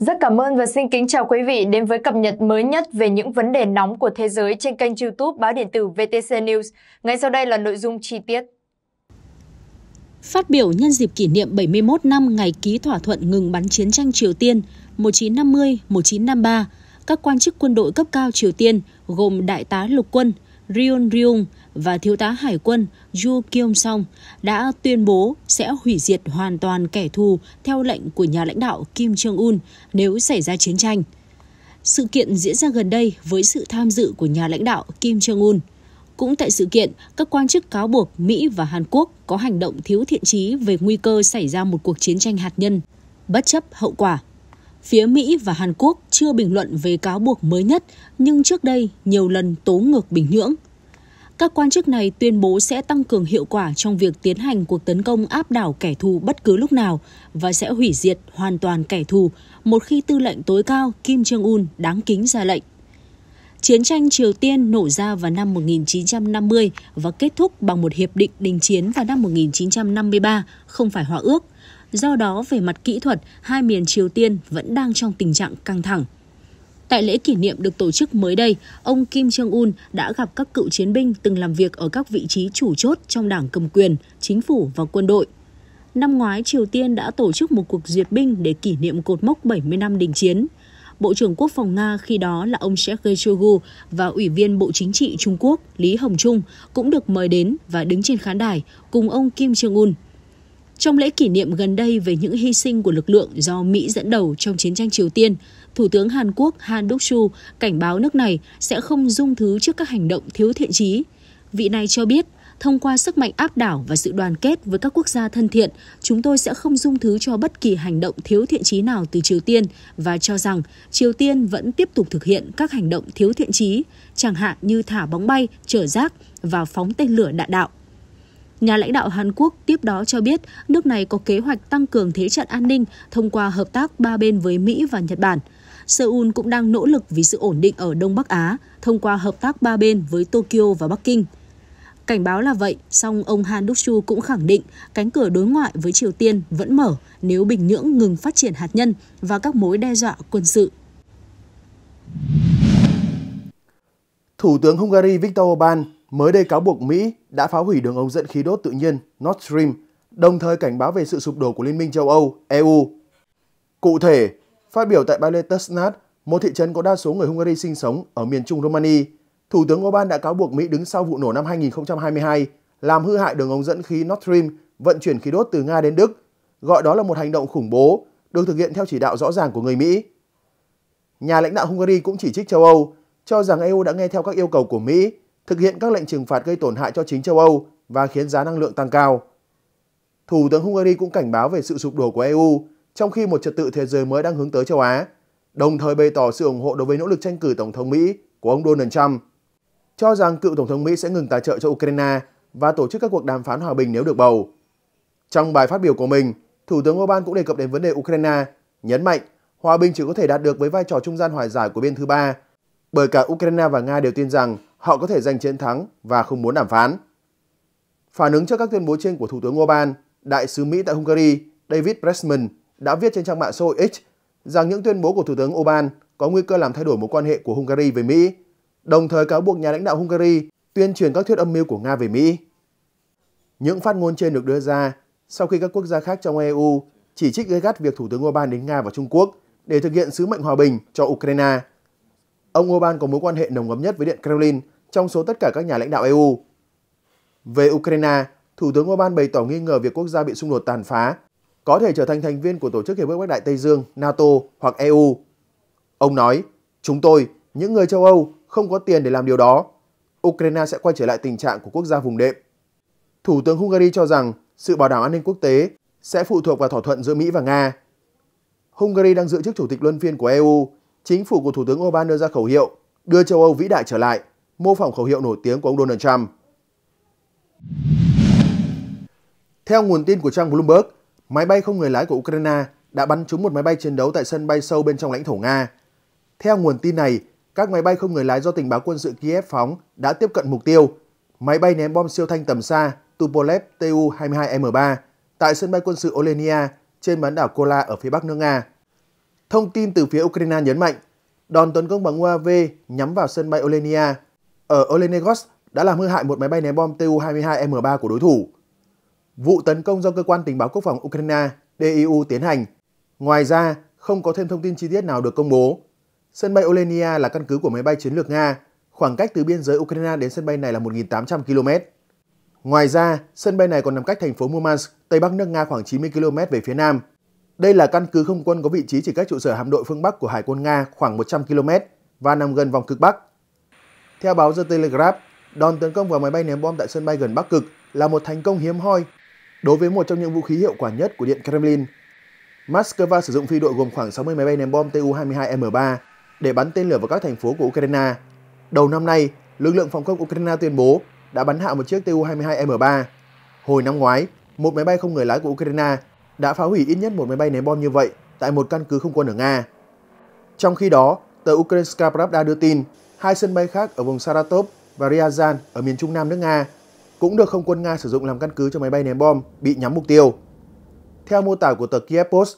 Rất cảm ơn và xin kính chào quý vị đến với cập nhật mới nhất về những vấn đề nóng của thế giới trên kênh youtube báo điện tử VTC News. Ngay sau đây là nội dung chi tiết. Phát biểu nhân dịp kỷ niệm 71 năm ngày ký thỏa thuận ngừng bắn chiến tranh Triều Tiên 1950-1953, các quan chức quân đội cấp cao Triều Tiên gồm Đại tá Lục quân Ryun Ryung, và thiếu tá hải quân Ju Kyung Song đã tuyên bố sẽ hủy diệt hoàn toàn kẻ thù theo lệnh của nhà lãnh đạo Kim Jong-un nếu xảy ra chiến tranh. Sự kiện diễn ra gần đây với sự tham dự của nhà lãnh đạo Kim Jong-un. Cũng tại sự kiện, các quan chức cáo buộc Mỹ và Hàn Quốc có hành động thiếu thiện trí về nguy cơ xảy ra một cuộc chiến tranh hạt nhân, bất chấp hậu quả. Phía Mỹ và Hàn Quốc chưa bình luận về cáo buộc mới nhất, nhưng trước đây nhiều lần tố ngược Bình Nhưỡng. Các quan chức này tuyên bố sẽ tăng cường hiệu quả trong việc tiến hành cuộc tấn công áp đảo kẻ thù bất cứ lúc nào và sẽ hủy diệt hoàn toàn kẻ thù một khi tư lệnh tối cao Kim Jong-un đáng kính ra lệnh. Chiến tranh Triều Tiên nổ ra vào năm 1950 và kết thúc bằng một hiệp định đình chiến vào năm 1953, không phải hòa ước. Do đó, về mặt kỹ thuật, hai miền Triều Tiên vẫn đang trong tình trạng căng thẳng. Tại lễ kỷ niệm được tổ chức mới đây, ông Kim Jong-un đã gặp các cựu chiến binh từng làm việc ở các vị trí chủ chốt trong đảng cầm quyền, chính phủ và quân đội. Năm ngoái, Triều Tiên đã tổ chức một cuộc duyệt binh để kỷ niệm cột mốc 70 năm đình chiến. Bộ trưởng Quốc phòng Nga khi đó là ông Sergei Shoigu và Ủy viên Bộ Chính trị Trung Quốc Lý Hồng Trung cũng được mời đến và đứng trên khán đài cùng ông Kim Jong-un. Trong lễ kỷ niệm gần đây về những hy sinh của lực lượng do Mỹ dẫn đầu trong chiến tranh Triều Tiên, Thủ tướng Hàn Quốc Han Duk-su cảnh báo nước này sẽ không dung thứ trước các hành động thiếu thiện trí. Vị này cho biết, thông qua sức mạnh áp đảo và sự đoàn kết với các quốc gia thân thiện, chúng tôi sẽ không dung thứ cho bất kỳ hành động thiếu thiện trí nào từ Triều Tiên và cho rằng Triều Tiên vẫn tiếp tục thực hiện các hành động thiếu thiện trí, chẳng hạn như thả bóng bay, chở rác và phóng tên lửa đạn đạo. Nhà lãnh đạo Hàn Quốc tiếp đó cho biết nước này có kế hoạch tăng cường thế trận an ninh thông qua hợp tác ba bên với Mỹ và Nhật Bản. Seoul cũng đang nỗ lực vì sự ổn định ở Đông Bắc Á thông qua hợp tác ba bên với Tokyo và Bắc Kinh. Cảnh báo là vậy, song ông Han Dukshu cũng khẳng định cánh cửa đối ngoại với Triều Tiên vẫn mở nếu Bình Nhưỡng ngừng phát triển hạt nhân và các mối đe dọa quân sự. Thủ tướng Hungary Viktor Orbán mới đây cáo buộc Mỹ đã phá hủy đường ống dẫn khí đốt tự nhiên Nord Stream, đồng thời cảnh báo về sự sụp đổ của Liên minh châu Âu, EU. Cụ thể, phát biểu tại Baletusnad, một thị trấn có đa số người Hungary sinh sống ở miền trung Romania, Thủ tướng Orbán đã cáo buộc Mỹ đứng sau vụ nổ năm 2022 làm hư hại đường ống dẫn khí Nord Stream vận chuyển khí đốt từ Nga đến Đức, gọi đó là một hành động khủng bố được thực hiện theo chỉ đạo rõ ràng của người Mỹ. Nhà lãnh đạo Hungary cũng chỉ trích châu Âu, cho rằng EU đã nghe theo các yêu cầu của Mỹ thực hiện các lệnh trừng phạt gây tổn hại cho chính châu Âu và khiến giá năng lượng tăng cao. Thủ tướng Hungary cũng cảnh báo về sự sụp đổ của EU trong khi một trật tự thế giới mới đang hướng tới châu Á, đồng thời bày tỏ sự ủng hộ đối với nỗ lực tranh cử Tổng thống Mỹ của ông Donald Trump, cho rằng cựu Tổng thống Mỹ sẽ ngừng tài trợ cho Ukraine và tổ chức các cuộc đàm phán hòa bình nếu được bầu. Trong bài phát biểu của mình, Thủ tướng Orbán cũng đề cập đến vấn đề Ukraine, nhấn mạnh hòa bình chỉ có thể đạt được với vai trò trung gian hòa giải của bên thứ ba, bởi cả Ukraine và Nga đều tin rằng họ có thể giành chiến thắng và không muốn đàm phán. Phản ứng trước các tuyên bố trên của Thủ tướng Orbán, Đại sứ Mỹ tại Hungary David Pressman đã viết trên trang mạng xã hội X rằng những tuyên bố của Thủ tướng Orbán có nguy cơ làm thay đổi mối quan hệ của Hungary với Mỹ, đồng thời cáo buộc nhà lãnh đạo Hungary tuyên truyền các thuyết âm mưu của Nga về Mỹ. Những phát ngôn trên được đưa ra sau khi các quốc gia khác trong EU chỉ trích gây gắt việc Thủ tướng Orbán đến Nga và Trung Quốc để thực hiện sứ mệnh hòa bình cho Ukraine. Ông Orbán có mối quan hệ nồng ấm nhất với Điện Kremlin trong số tất cả các nhà lãnh đạo EU. Về Ukraine, Thủ tướng Orbán bày tỏ nghi ngờ việc quốc gia bị xung đột tàn phá có thể trở thành thành viên của Tổ chức Hiệp ước Bắc Đại Tây Dương, NATO hoặc EU. Ông nói, chúng tôi, những người châu Âu, không có tiền để làm điều đó. Ukraine sẽ quay trở lại tình trạng của quốc gia vùng đệm. Thủ tướng Hungary cho rằng sự bảo đảm an ninh quốc tế sẽ phụ thuộc vào thỏa thuận giữa Mỹ và Nga. Hungary đang giữ chức chủ tịch luân phiên của EU chính phủ của Thủ tướng Orbán đưa ra khẩu hiệu đưa châu Âu vĩ đại trở lại, mô phỏng khẩu hiệu nổi tiếng của ông Donald Trump. Theo nguồn tin của trang Bloomberg, máy bay không người lái của Ukraine đã bắn trúng một máy bay chiến đấu tại sân bay sâu bên trong lãnh thổ Nga. Theo nguồn tin này, các máy bay không người lái do tình báo quân sự Kiev phóng đã tiếp cận mục tiêu. Máy bay ném bom siêu thanh tầm xa Tupolev Tu-22M3 tại sân bay quân sự Olenia trên bán đảo Kola ở phía bắc nước Nga. Thông tin từ phía Ukraine nhấn mạnh, đòn tấn công bằng UAV nhắm vào sân bay Olenia ở Olenegos đã làm hư hại một máy bay ném bom Tu-22M3 của đối thủ. Vụ tấn công do cơ quan tình báo quốc phòng Ukraine DIU tiến hành. Ngoài ra, không có thêm thông tin chi tiết nào được công bố. Sân bay Olenia là căn cứ của máy bay chiến lược Nga. Khoảng cách từ biên giới Ukraine đến sân bay này là 1.800 km. Ngoài ra, sân bay này còn nằm cách thành phố Murmansk, Tây Bắc nước Nga khoảng 90 km về phía nam. Đây là căn cứ không quân có vị trí chỉ cách trụ sở hạm đội phương Bắc của Hải quân Nga khoảng 100 km và nằm gần vòng cực Bắc. Theo báo The Telegraph, đòn tấn công vào máy bay ném bom tại sân bay gần Bắc Cực là một thành công hiếm hoi đối với một trong những vũ khí hiệu quả nhất của Điện Kremlin. Moscow sử dụng phi đội gồm khoảng 60 máy bay ném bom Tu-22M3 để bắn tên lửa vào các thành phố của Ukraine. Đầu năm nay, lực lượng phòng không Ukraine tuyên bố đã bắn hạ một chiếc Tu-22M3. Hồi năm ngoái, một máy bay không người lái của Ukraine đã phá hủy ít nhất một máy bay ném bom như vậy tại một căn cứ không quân ở Nga. Trong khi đó, tờ Ukrainska Pravda đưa tin hai sân bay khác ở vùng Saratov và Ryazan ở miền trung nam nước Nga cũng được không quân Nga sử dụng làm căn cứ cho máy bay ném bom bị nhắm mục tiêu. Theo mô tả của tờ Kiev Post,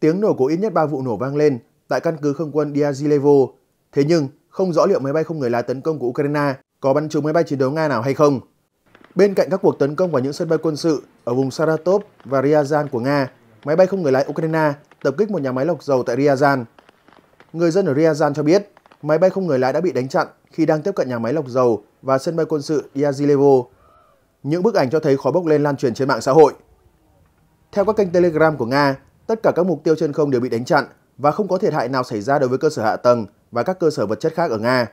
tiếng nổ của ít nhất 3 vụ nổ vang lên tại căn cứ không quân Diazilevo. Thế nhưng, không rõ liệu máy bay không người lái tấn công của Ukraine có bắn trúng máy bay chiến đấu Nga nào hay không. Bên cạnh các cuộc tấn công vào những sân bay quân sự ở vùng Saratov và Ryazan của Nga, máy bay không người lái Ukraine tập kích một nhà máy lọc dầu tại Ryazan. Người dân ở Ryazan cho biết, máy bay không người lái đã bị đánh chặn khi đang tiếp cận nhà máy lọc dầu và sân bay quân sự Yazilevo. Những bức ảnh cho thấy khói bốc lên lan truyền trên mạng xã hội. Theo các kênh Telegram của Nga, tất cả các mục tiêu trên không đều bị đánh chặn và không có thiệt hại nào xảy ra đối với cơ sở hạ tầng và các cơ sở vật chất khác ở Nga.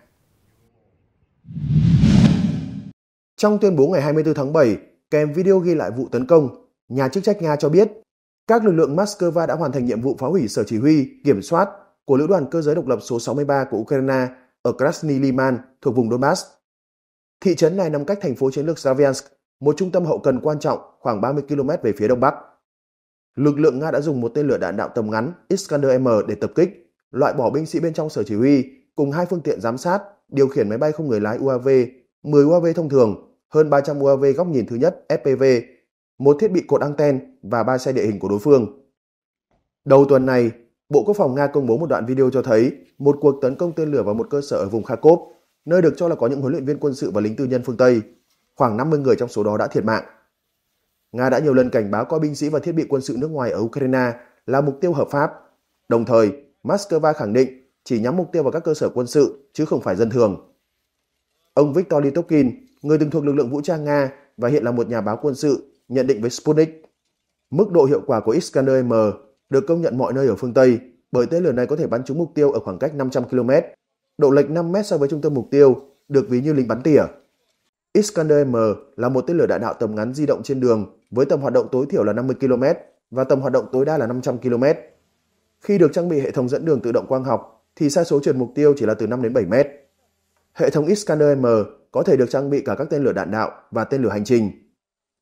Trong tuyên bố ngày 24 tháng 7, kèm video ghi lại vụ tấn công, nhà chức trách Nga cho biết các lực lượng Moscow đã hoàn thành nhiệm vụ phá hủy sở chỉ huy, kiểm soát của lữ đoàn cơ giới độc lập số 63 của Ukraine ở Krasny Liman thuộc vùng Donbass. Thị trấn này nằm cách thành phố chiến lược Slaviansk, một trung tâm hậu cần quan trọng khoảng 30 km về phía đông bắc. Lực lượng Nga đã dùng một tên lửa đạn đạo tầm ngắn Iskander-M để tập kích, loại bỏ binh sĩ bên trong sở chỉ huy cùng hai phương tiện giám sát, điều khiển máy bay không người lái UAV, 10 UAV thông thường hơn 300 UAV góc nhìn thứ nhất FPV, một thiết bị cột anten và ba xe địa hình của đối phương. Đầu tuần này, Bộ Quốc phòng Nga công bố một đoạn video cho thấy một cuộc tấn công tên lửa vào một cơ sở ở vùng Kharkov, nơi được cho là có những huấn luyện viên quân sự và lính tư nhân phương Tây. Khoảng 50 người trong số đó đã thiệt mạng. Nga đã nhiều lần cảnh báo coi binh sĩ và thiết bị quân sự nước ngoài ở Ukraine là mục tiêu hợp pháp. Đồng thời, Moscow khẳng định chỉ nhắm mục tiêu vào các cơ sở quân sự chứ không phải dân thường. Ông Viktor Litokhin, người từng thuộc lực lượng vũ trang Nga và hiện là một nhà báo quân sự, nhận định với Sputnik. Mức độ hiệu quả của Iskander M được công nhận mọi nơi ở phương Tây bởi tên lửa này có thể bắn trúng mục tiêu ở khoảng cách 500 km, độ lệch 5 m so với trung tâm mục tiêu, được ví như lính bắn tỉa. Iskander M là một tên lửa đạn đạo tầm ngắn di động trên đường với tầm hoạt động tối thiểu là 50 km và tầm hoạt động tối đa là 500 km. Khi được trang bị hệ thống dẫn đường tự động quang học thì sai số trượt mục tiêu chỉ là từ 5 đến 7 m. Hệ thống Iskander M có thể được trang bị cả các tên lửa đạn đạo và tên lửa hành trình.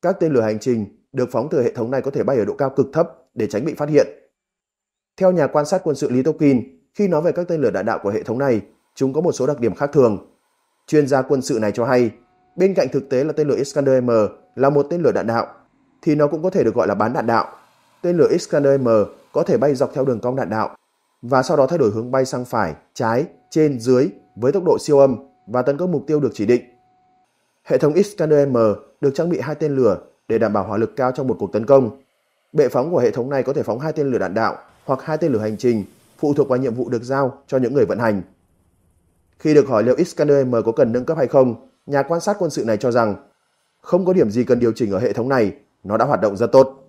Các tên lửa hành trình được phóng từ hệ thống này có thể bay ở độ cao cực thấp để tránh bị phát hiện. Theo nhà quan sát quân sự Lý Tokin, khi nói về các tên lửa đạn đạo của hệ thống này, chúng có một số đặc điểm khác thường. Chuyên gia quân sự này cho hay, bên cạnh thực tế là tên lửa Iskander M là một tên lửa đạn đạo, thì nó cũng có thể được gọi là bán đạn đạo. Tên lửa Iskander M có thể bay dọc theo đường cong đạn đạo và sau đó thay đổi hướng bay sang phải, trái, trên, dưới với tốc độ siêu âm và tấn công mục tiêu được chỉ định. Hệ thống Iskander-M được trang bị hai tên lửa để đảm bảo hỏa lực cao trong một cuộc tấn công. Bệ phóng của hệ thống này có thể phóng hai tên lửa đạn đạo hoặc hai tên lửa hành trình, phụ thuộc vào nhiệm vụ được giao cho những người vận hành. Khi được hỏi liệu Iskander-M có cần nâng cấp hay không, nhà quan sát quân sự này cho rằng không có điểm gì cần điều chỉnh ở hệ thống này, nó đã hoạt động rất tốt.